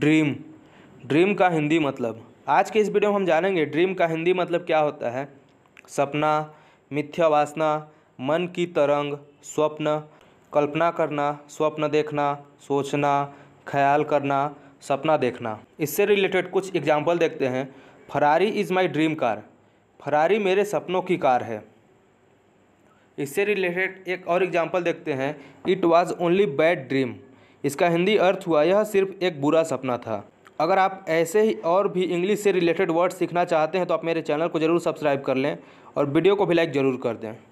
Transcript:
dream dream का हिंदी मतलब आज के इस वीडियो में हम जानेंगे ड्रीम का हिंदी मतलब क्या होता है सपना मिथ्या वासना मन की तरंग स्वप्न कल्पना करना स्वप्न देखना सोचना ख्याल करना सपना देखना इससे रिलेटेड कुछ एग्जाम्पल देखते हैं Ferrari is my dream car Ferrari मेरे सपनों की कार है इससे रिलेटेड एक और एग्जाम्पल देखते हैं it was only bad dream इसका हिंदी अर्थ हुआ यह सिर्फ एक बुरा सपना था अगर आप ऐसे ही और भी इंग्लिश से रिलेटेड वर्ड सीखना चाहते हैं तो आप मेरे चैनल को ज़रूर सब्सक्राइब कर लें और वीडियो को भी लाइक ज़रूर कर दें